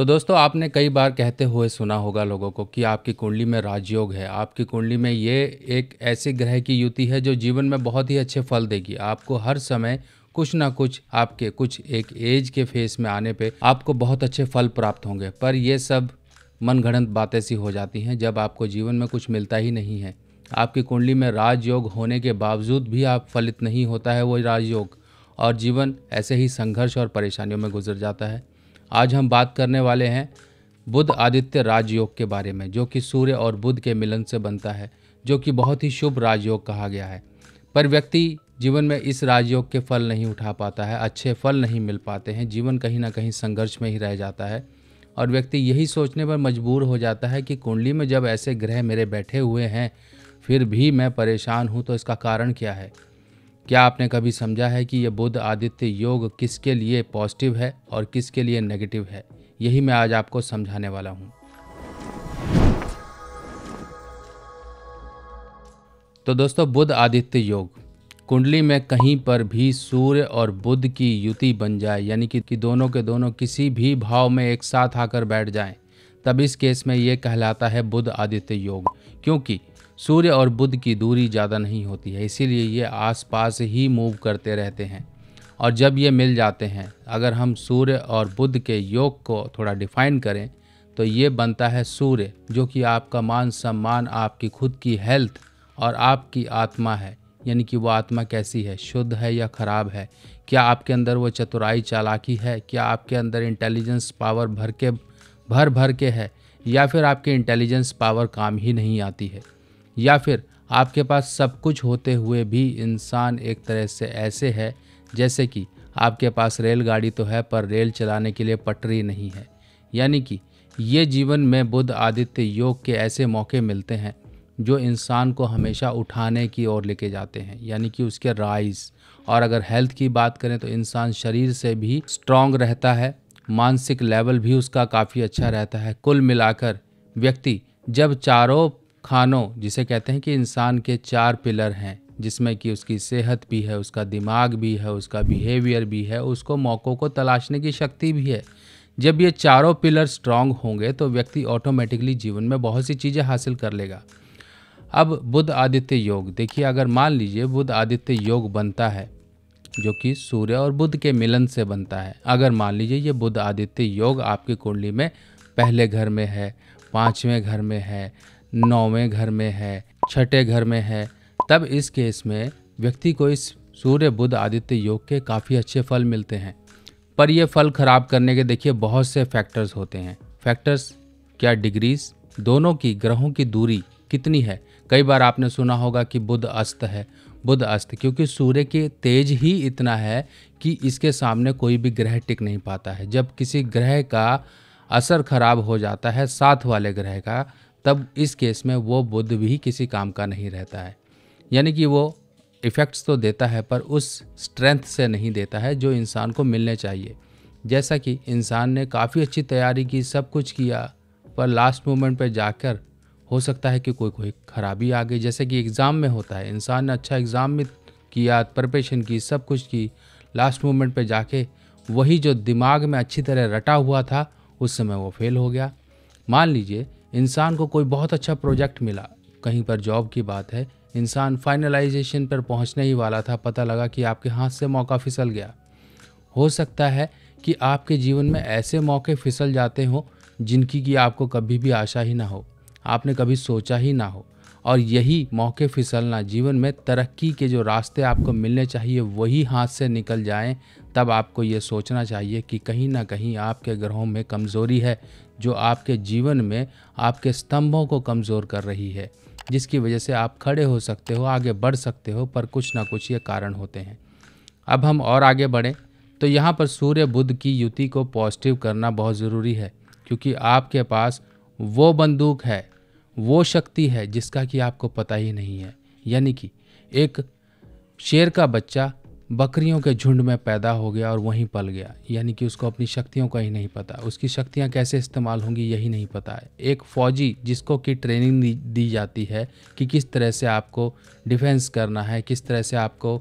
तो दोस्तों आपने कई बार कहते हुए सुना होगा लोगों को कि आपकी कुंडली में राजयोग है आपकी कुंडली में ये एक ऐसी ग्रह की युति है जो जीवन में बहुत ही अच्छे फल देगी आपको हर समय कुछ ना कुछ आपके कुछ एक एज के फेस में आने पे आपको बहुत अच्छे फल प्राप्त होंगे पर ये सब मनगढ़ंत बातें सी हो जाती हैं जब आपको जीवन में कुछ मिलता ही नहीं है आपकी कुंडली में राजयोग होने के बावजूद भी आप फलित नहीं होता है वो राजयोग और जीवन ऐसे ही संघर्ष और परेशानियों में गुजर जाता है आज हम बात करने वाले हैं बुध आदित्य राजयोग के बारे में जो कि सूर्य और बुद्ध के मिलन से बनता है जो कि बहुत ही शुभ राजयोग कहा गया है पर व्यक्ति जीवन में इस राजयोग के फल नहीं उठा पाता है अच्छे फल नहीं मिल पाते हैं जीवन कहीं ना कहीं संघर्ष में ही रह जाता है और व्यक्ति यही सोचने पर मजबूर हो जाता है कि कुंडली में जब ऐसे ग्रह मेरे बैठे हुए हैं फिर भी मैं परेशान हूँ तो इसका कारण क्या है क्या आपने कभी समझा है कि यह बुद्ध आदित्य योग किसके लिए पॉजिटिव है और किसके लिए नेगेटिव है यही मैं आज आपको समझाने वाला हूँ तो दोस्तों बुद्ध आदित्य योग कुंडली में कहीं पर भी सूर्य और बुद्ध की युति बन जाए यानी कि, दोनों के दोनों किसी भी भाव में एक साथ आकर बैठ जाएं, तब इस केस में ये कहलाता है बुद्ध आदित्य योग क्योंकि सूर्य और बुध की दूरी ज़्यादा नहीं होती है इसीलिए ये आसपास ही मूव करते रहते हैं और जब ये मिल जाते हैं अगर हम सूर्य और बुध के योग को थोड़ा डिफाइन करें तो ये बनता है सूर्य जो कि आपका मान सम्मान आपकी खुद की हेल्थ और आपकी आत्मा है यानी कि वो आत्मा कैसी है शुद्ध है या खराब है क्या आपके अंदर वो चतुराई चालाकी है क्या आपके अंदर इंटेलिजेंस पावर भर के भर भर के है या फिर आपके इंटेलिजेंस पावर काम ही नहीं आती है या फिर आपके पास सब कुछ होते हुए भी इंसान एक तरह से ऐसे है जैसे कि आपके पास रेलगाड़ी तो है पर रेल चलाने के लिए पटरी नहीं है यानी कि ये जीवन में बुद्ध आदित्य योग के ऐसे मौके मिलते हैं जो इंसान को हमेशा उठाने की ओर लेके जाते हैं यानी कि उसके राइज और अगर हेल्थ की बात करें तो इंसान शरीर से भी स्ट्रांग रहता है मानसिक लेवल भी उसका काफ़ी अच्छा रहता है कुल मिलाकर व्यक्ति जब चारों खानों जिसे कहते हैं कि इंसान के चार पिलर हैं जिसमें कि उसकी सेहत भी है उसका दिमाग भी है उसका बिहेवियर भी है उसको मौक़ों को तलाशने की शक्ति भी है जब ये चारों पिलर स्ट्रांग होंगे तो व्यक्ति ऑटोमेटिकली जीवन में बहुत सी चीज़ें हासिल कर लेगा अब बुद्ध आदित्य योग देखिए अगर मान लीजिए बुद्ध आदित्य योग बनता है जो कि सूर्य और बुद्ध के मिलन से बनता है अगर मान लीजिए ये बुद्ध आदित्य योग आपकी कुंडली में पहले घर में है पाँचवें घर में है नौवें घर में है छठे घर में है तब इस केस में व्यक्ति को इस सूर्य बुध आदित्य योग के काफ़ी अच्छे फल मिलते हैं पर यह फल खराब करने के देखिए बहुत से फैक्टर्स होते हैं फैक्टर्स क्या डिग्रीज दोनों की ग्रहों की दूरी कितनी है कई बार आपने सुना होगा कि बुध अस्त है बुध अस्त क्योंकि सूर्य के तेज ही इतना है कि इसके सामने कोई भी ग्रह टिक नहीं पाता है जब किसी ग्रह का असर खराब हो जाता है साथ वाले ग्रह का तब इस केस में वो बुद्ध भी किसी काम का नहीं रहता है यानी कि वो इफ़ेक्ट्स तो देता है पर उस स्ट्रेंथ से नहीं देता है जो इंसान को मिलने चाहिए जैसा कि इंसान ने काफ़ी अच्छी तैयारी की सब कुछ किया पर लास्ट मोमेंट पर जाकर हो सकता है कि कोई कोई खराबी आ गई जैसे कि एग्ज़ाम में होता है इंसान ने अच्छा एग्ज़ाम में किया प्रपेशन की सब कुछ की लास्ट मोमेंट पर जाके वही जो दिमाग में अच्छी तरह रटा हुआ था उस समय वो फेल हो गया मान लीजिए इंसान को कोई बहुत अच्छा प्रोजेक्ट मिला कहीं पर जॉब की बात है इंसान फाइनलाइजेशन पर पहुंचने ही वाला था पता लगा कि आपके हाथ से मौका फिसल गया हो सकता है कि आपके जीवन में ऐसे मौके फिसल जाते हों जिनकी कि आपको कभी भी आशा ही ना हो आपने कभी सोचा ही ना हो और यही मौके फिसलना जीवन में तरक्की के जो रास्ते आपको मिलने चाहिए वही हाथ से निकल जाएं तब आपको ये सोचना चाहिए कि कहीं ना कहीं आपके ग्रहों में कमज़ोरी है जो आपके जीवन में आपके स्तंभों को कमज़ोर कर रही है जिसकी वजह से आप खड़े हो सकते हो आगे बढ़ सकते हो पर कुछ ना कुछ ये कारण होते हैं अब हम और आगे बढ़ें तो यहाँ पर सूर्य बुद्ध की युति को पॉजिटिव करना बहुत ज़रूरी है क्योंकि आपके पास वो बंदूक है वो शक्ति है जिसका कि आपको पता ही नहीं है यानी कि एक शेर का बच्चा बकरियों के झुंड में पैदा हो गया और वहीं पल गया यानी कि उसको अपनी शक्तियों का ही नहीं पता उसकी शक्तियाँ कैसे इस्तेमाल होंगी यही नहीं पता है एक फ़ौजी जिसको कि ट्रेनिंग दी जाती है कि किस तरह से आपको डिफेंस करना है किस तरह से आपको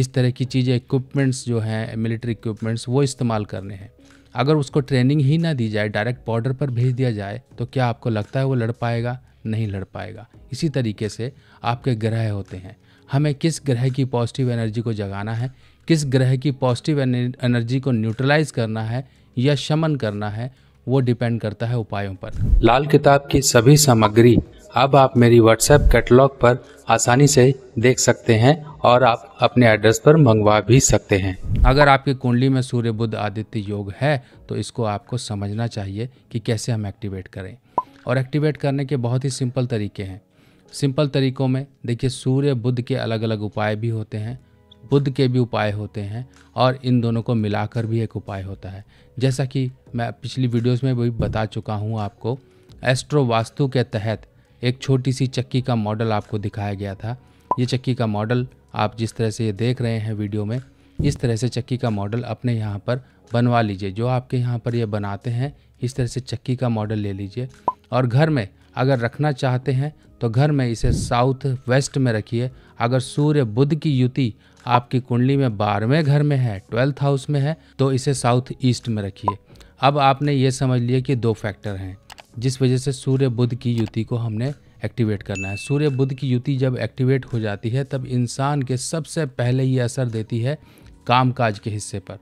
इस तरह की चीज़ें इक्विपमेंट्स जो हैं मिलिट्री इक्विपमेंट्स वो इस्तेमाल करने हैं अगर उसको ट्रेनिंग ही ना दी जाए डायरेक्ट बॉर्डर पर भेज दिया जाए तो क्या आपको लगता है वो लड़ पाएगा नहीं लड़ पाएगा इसी तरीके से आपके ग्रह होते हैं हमें किस ग्रह की पॉजिटिव एनर्जी को जगाना है किस ग्रह की पॉजिटिव एनर्जी को न्यूट्रलाइज करना है या शमन करना है वो डिपेंड करता है उपायों पर लाल किताब की सभी सामग्री अब आप मेरी व्हाट्सएप कैटलॉग पर आसानी से देख सकते हैं और आप अपने एड्रेस पर मंगवा भी सकते हैं अगर आपकी कुंडली में सूर्य बुद्ध आदित्य योग है तो इसको आपको समझना चाहिए कि कैसे हम एक्टिवेट करें और एक्टिवेट करने के बहुत ही सिंपल तरीके हैं सिंपल तरीकों में देखिए सूर्य बुद्ध के अलग अलग उपाय भी होते हैं बुद्ध के भी उपाय होते हैं और इन दोनों को मिलाकर भी एक उपाय होता है जैसा कि मैं पिछली वीडियोस में भी बता चुका हूँ आपको एस्ट्रो वास्तु के तहत एक छोटी सी चक्की का मॉडल आपको दिखाया गया था ये चक्की का मॉडल आप जिस तरह से ये देख रहे हैं वीडियो में इस तरह से चक्की का मॉडल अपने यहाँ पर बनवा लीजिए जो आपके यहाँ पर ये बनाते हैं इस तरह से चक्की का मॉडल ले लीजिए और घर में अगर रखना चाहते हैं तो घर में इसे साउथ वेस्ट में रखिए अगर सूर्य बुद्ध की युति आपकी कुंडली में बारहवें घर में है ट्वेल्थ हाउस में है तो इसे साउथ ईस्ट में रखिए अब आपने ये समझ लिया कि दो फैक्टर हैं जिस वजह से सूर्य बुद्ध की युति को हमने एक्टिवेट करना है सूर्य बुद्ध की युति जब एक्टिवेट हो जाती है तब इंसान के सबसे पहले ये असर देती है कामकाज के हिस्से पर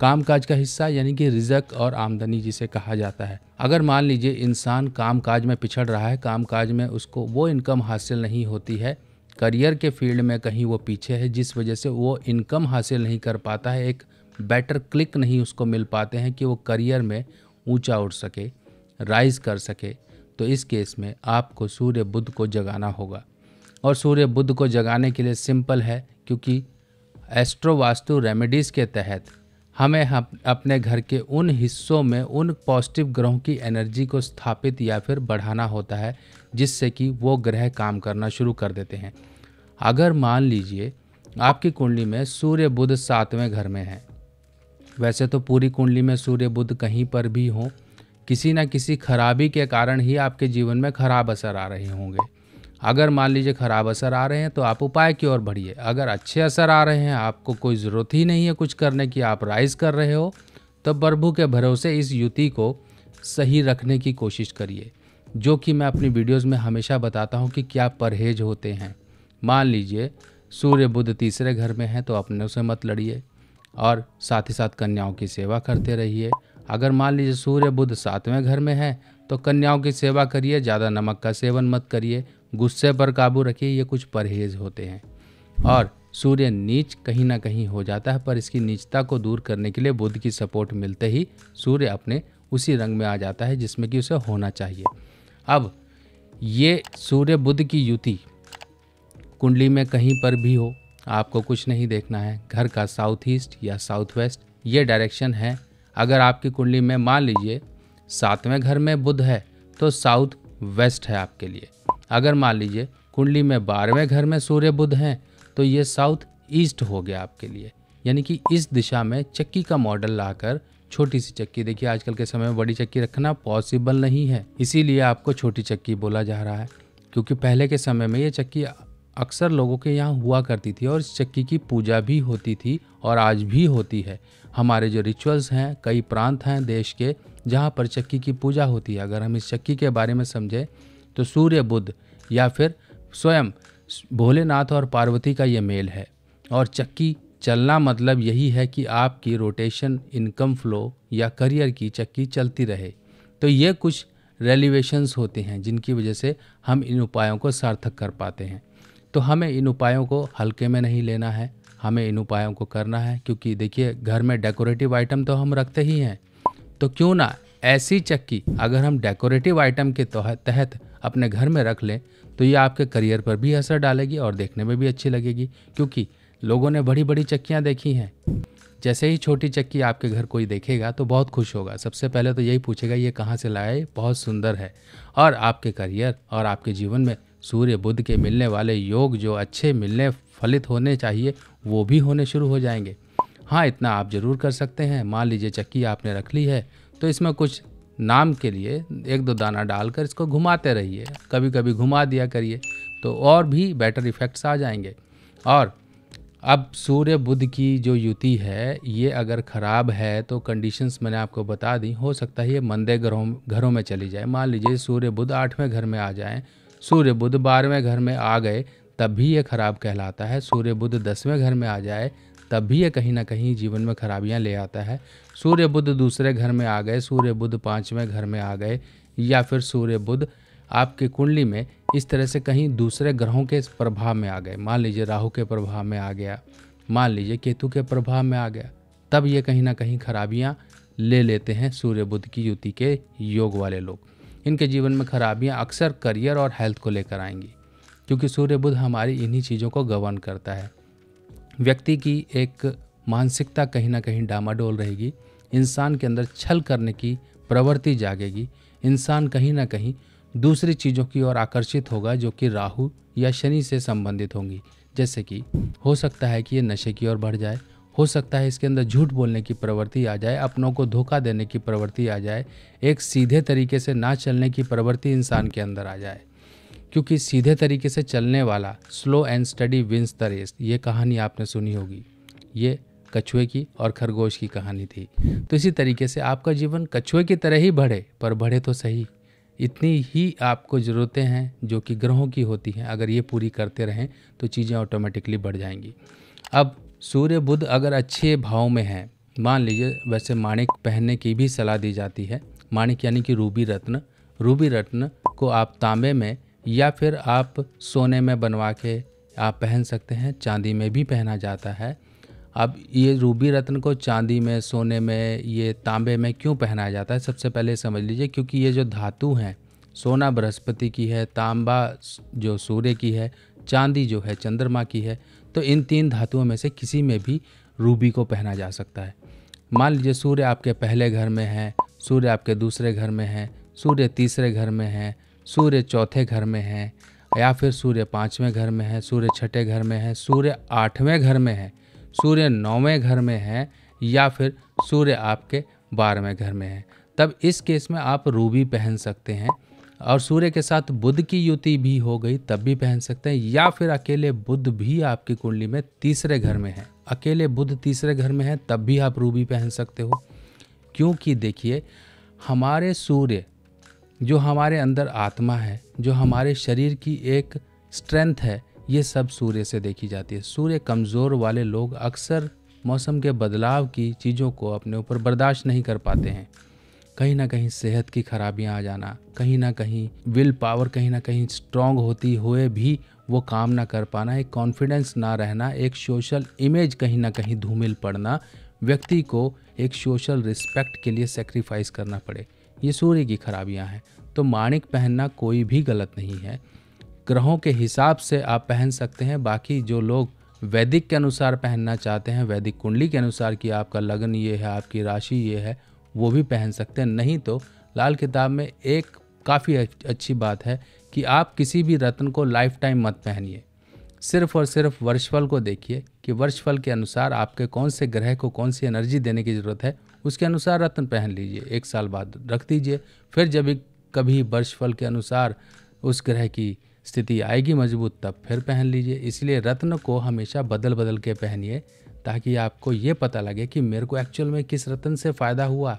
कामकाज का हिस्सा यानी कि रिजक और आमदनी जिसे कहा जाता है अगर मान लीजिए इंसान कामकाज में पिछड़ रहा है कामकाज में उसको वो इनकम हासिल नहीं होती है करियर के फील्ड में कहीं वो पीछे है जिस वजह से वो इनकम हासिल नहीं कर पाता है एक बेटर क्लिक नहीं उसको मिल पाते हैं कि वो करियर में ऊंचा उठ सके राइज कर सके तो इस केस में आपको सूर्य बुद्ध को जगाना होगा और सूर्य बुद्ध को जगाने के लिए सिंपल है क्योंकि एस्ट्रोवास्तु रेमेडीज़ के तहत हमें हम अपने घर के उन हिस्सों में उन पॉजिटिव ग्रहों की एनर्जी को स्थापित या फिर बढ़ाना होता है जिससे कि वो ग्रह काम करना शुरू कर देते हैं अगर मान लीजिए आपकी कुंडली में सूर्य बुध सातवें घर में है वैसे तो पूरी कुंडली में सूर्य बुध कहीं पर भी हों किसी न किसी खराबी के कारण ही आपके जीवन में खराब असर आ रहे होंगे अगर मान लीजिए ख़राब असर आ रहे हैं तो आप उपाय की ओर बढ़िए अगर अच्छे असर आ रहे हैं आपको कोई ज़रूरत ही नहीं है कुछ करने की आप राइज कर रहे हो तो प्रभु के भरोसे इस युति को सही रखने की कोशिश करिए जो कि मैं अपनी वीडियोस में हमेशा बताता हूँ कि क्या परहेज होते हैं मान लीजिए सूर्य बुद्ध तीसरे घर में हैं तो अपने से मत लड़िए और साथ ही साथ कन्याओं की सेवा करते रहिए अगर मान लीजिए सूर्य बुद्ध सातवें घर में है तो कन्याओं की सेवा करिए ज़्यादा नमक का सेवन मत करिए गुस्से पर काबू रखिए ये कुछ परहेज होते हैं और सूर्य नीच कहीं ना कहीं हो जाता है पर इसकी नीचता को दूर करने के लिए बुद्ध की सपोर्ट मिलते ही सूर्य अपने उसी रंग में आ जाता है जिसमें कि उसे होना चाहिए अब ये सूर्य बुद्ध की युति कुंडली में कहीं पर भी हो आपको कुछ नहीं देखना है घर का साउथ ईस्ट या साउथ वेस्ट ये डायरेक्शन है अगर आपकी कुंडली में मान लीजिए सातवें घर में बुध है तो साउथ वेस्ट है आपके लिए अगर मान लीजिए कुंडली में बारहवें घर में सूर्य बुद्ध हैं तो ये साउथ ईस्ट हो गया आपके लिए यानी कि इस दिशा में चक्की का मॉडल लाकर छोटी सी चक्की देखिए आजकल के समय में बड़ी चक्की रखना पॉसिबल नहीं है इसीलिए आपको छोटी चक्की बोला जा रहा है क्योंकि पहले के समय में ये चक्की अक्सर लोगों के यहाँ हुआ करती थी और इस चक्की की पूजा भी होती थी और आज भी होती है हमारे जो रिचुअल्स हैं कई प्रांत हैं देश के जहाँ पर चक्की की पूजा होती है अगर हम इस चक्की के बारे में समझें तो सूर्य बुद्ध या फिर स्वयं भोलेनाथ और पार्वती का ये मेल है और चक्की चलना मतलब यही है कि आपकी रोटेशन इनकम फ्लो या करियर की चक्की चलती रहे तो ये कुछ रेलिवेशंस होते हैं जिनकी वजह से हम इन उपायों को सार्थक कर पाते हैं तो हमें इन उपायों को हल्के में नहीं लेना है हमें इन उपायों को करना है क्योंकि देखिए घर में डेकोरेटिव आइटम तो हम रखते ही हैं तो क्यों ना ऐसी चक्की अगर हम डेकोरेटिव आइटम के तहत अपने घर में रख लें तो ये आपके करियर पर भी असर डालेगी और देखने में भी अच्छी लगेगी क्योंकि लोगों ने बड़ी बड़ी चक्कियाँ देखी हैं जैसे ही छोटी चक्की आपके घर कोई देखेगा तो बहुत खुश होगा सबसे पहले तो यही पूछेगा ये कहाँ से लाए बहुत सुंदर है और आपके करियर और आपके जीवन में सूर्य बुद्ध के मिलने वाले योग जो अच्छे मिलने फलित होने चाहिए वो भी होने शुरू हो जाएंगे हाँ इतना आप ज़रूर कर सकते हैं मान लीजिए चक्की आपने रख ली है तो इसमें कुछ नाम के लिए एक दो दाना डालकर इसको घुमाते रहिए कभी कभी घुमा दिया करिए तो और भी बेटर इफ़ेक्ट्स आ जाएंगे और अब सूर्य बुद्ध की जो युति है ये अगर ख़राब है तो कंडीशंस मैंने आपको बता दी हो सकता है ये मंदे घरों घरों में चली जाए मान लीजिए सूर्य बुद्ध आठवें घर में आ जाएँ सूर्य बुद्ध बारहवें घर में आ गए तब भी ये खराब कहलाता है सूर्य बुद्ध दसवें घर में आ जाए तब भी यह कहीं ना कहीं जीवन में खराबियाँ ले आता है सूर्य बुद्ध दूसरे घर में आ गए सूर्य बुद्ध पाँचवें घर में आ गए या फिर सूर्य बुद्ध आपकी कुंडली में इस तरह से कहीं दूसरे ग्रहों के प्रभाव में आ गए मान लीजिए राहु के प्रभाव में आ गया मान लीजिए केतु के प्रभाव में आ गया तब ये कहीं ना कहीं खराबियाँ ले लेते हैं सूर्य बुद्ध की युति के योग वाले लोग इनके जीवन में खराबियाँ अक्सर करियर और हेल्थ को लेकर आएंगी क्योंकि सूर्य बुद्ध हमारी इन्हीं चीज़ों को गवर्न करता है व्यक्ति की एक मानसिकता कहीं ना कहीं डामाडोल रहेगी इंसान के अंदर छल करने की प्रवृत्ति जागेगी इंसान कहीं ना कहीं दूसरी चीज़ों की ओर आकर्षित होगा जो कि राहु या शनि से संबंधित होंगी जैसे कि हो सकता है कि ये नशे की ओर बढ़ जाए हो सकता है इसके अंदर झूठ बोलने की प्रवृत्ति आ जाए अपनों को धोखा देने की प्रवृत्ति आ जाए एक सीधे तरीके से ना चलने की प्रवृत्ति इंसान के अंदर आ जाए क्योंकि सीधे तरीके से चलने वाला slow and steady wins the race ये कहानी आपने सुनी होगी ये कछुए की और खरगोश की कहानी थी तो इसी तरीके से आपका जीवन कछुए की तरह ही बढ़े पर बढ़े तो सही इतनी ही आपको ज़रूरतें हैं जो कि ग्रहों की होती हैं अगर ये पूरी करते रहें तो चीज़ें ऑटोमेटिकली बढ़ जाएंगी अब सूर्य बुध अगर अच्छे भाव में हैं मान लीजिए वैसे माणिक पहनने की भी सलाह दी जाती है माणिक यानी कि रूबी रत्न रूबी रत्न को आप तांबे में या फिर आप सोने में बनवा के आप पहन सकते हैं चांदी में भी पहना जाता है अब ये रूबी रत्न को चांदी में सोने में ये तांबे में क्यों पहनाया जाता है सबसे पहले समझ लीजिए क्योंकि ये जो धातु हैं सोना बृहस्पति की है तांबा जो सूर्य की है चांदी जो है चंद्रमा की है तो इन तीन धातुओं में से किसी में भी रूबी को पहना जा सकता है मान लीजिए सूर्य आपके पहले घर में है सूर्य आपके दूसरे घर में है सूर्य तीसरे घर में है सूर्य चौथे घर में है या फिर सूर्य पाँचवें घर में है सूर्य छठे घर में है सूर्य आठवें घर में है सूर्य नौवें घर में है या फिर सूर्य आपके बारहवें घर में है तब इस केस में आप रूबी पहन सकते हैं और सूर्य के साथ बुध की युति भी हो गई तब भी पहन सकते हैं या फिर अकेले बुध भी आपकी कुंडली में तीसरे घर में है अकेले बुध तीसरे घर में है तब भी आप रूबी पहन सकते हो क्योंकि देखिए हमारे सूर्य जो हमारे अंदर आत्मा है जो हमारे शरीर की एक स्ट्रेंथ है ये सब सूर्य से देखी जाती है सूर्य कमज़ोर वाले लोग अक्सर मौसम के बदलाव की चीज़ों को अपने ऊपर बर्दाश्त नहीं कर पाते हैं कहीं ना कहीं सेहत की खराबियां आ जाना कहीं ना कहीं विल पावर कहीं ना कहीं स्ट्रांग होती हुए भी वो काम ना कर पाना एक कॉन्फिडेंस ना रहना एक सोशल इमेज कहीं ना कहीं धूमिल पड़ना व्यक्ति को एक सोशल रिस्पेक्ट के लिए सेक्रीफाइस करना पड़े ये सूर्य की खराबियाँ हैं तो माणिक पहनना कोई भी गलत नहीं है ग्रहों के हिसाब से आप पहन सकते हैं बाकी जो लोग वैदिक के अनुसार पहनना चाहते हैं वैदिक कुंडली के अनुसार कि आपका लगन ये है आपकी राशि ये है वो भी पहन सकते हैं नहीं तो लाल किताब में एक काफ़ी अच्छी बात है कि आप किसी भी रत्न को लाइफ टाइम मत पहनिए सिर्फ और सिर्फ वर्षफल को देखिए कि वर्षफल के अनुसार आपके कौन से ग्रह को कौन सी एनर्जी देने की ज़रूरत है उसके अनुसार रत्न पहन लीजिए एक साल बाद रख दीजिए फिर जब कभी वर्षफल के अनुसार उस ग्रह की स्थिति आएगी मजबूत तब फिर पहन लीजिए इसलिए रत्न को हमेशा बदल बदल के पहनिए ताकि आपको ये पता लगे कि मेरे को एक्चुअल में किस रत्न से फ़ायदा हुआ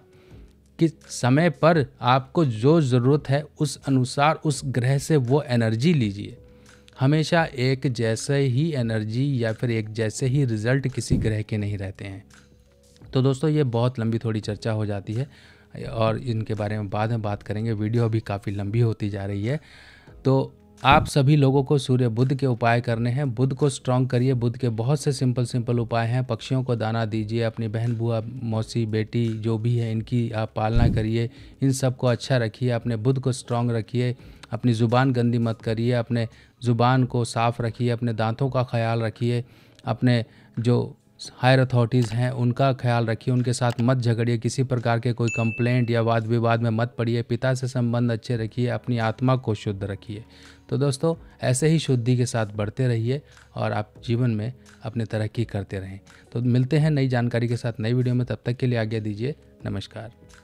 किस समय पर आपको जो ज़रूरत है उस अनुसार उस ग्रह से वो एनर्जी लीजिए हमेशा एक जैसे ही एनर्जी या फिर एक जैसे ही रिज़ल्ट किसी ग्रह के नहीं रहते हैं तो दोस्तों ये बहुत लंबी थोड़ी चर्चा हो जाती है और इनके बारे में बाद में बात करेंगे वीडियो भी काफ़ी लंबी होती जा रही है तो आप सभी लोगों को सूर्य बुद्ध के उपाय करने हैं बुद्ध को स्ट्रांग करिए बुद्ध के बहुत से सिंपल सिंपल उपाय हैं पक्षियों को दाना दीजिए अपनी बहन बुआ मौसी बेटी जो भी है इनकी आप पालना करिए इन सबको अच्छा रखिए अपने बुद्ध को स्ट्रांग रखिए अपनी ज़ुबान गंदी मत करिए अपने ज़ुबान को साफ़ रखिए अपने दांतों का ख्याल रखिए अपने जो हायर अथॉरिटीज़ हैं उनका ख्याल रखिए उनके साथ मत झगड़िए किसी प्रकार के कोई कंप्लेंट या वाद विवाद में मत पड़िए पिता से संबंध अच्छे रखिए अपनी आत्मा को शुद्ध रखिए तो दोस्तों ऐसे ही शुद्धि के साथ बढ़ते रहिए और आप जीवन में अपने तरक्की करते रहें तो मिलते हैं नई जानकारी के साथ नई वीडियो में तब तक के लिए आज्ञा दीजिए नमस्कार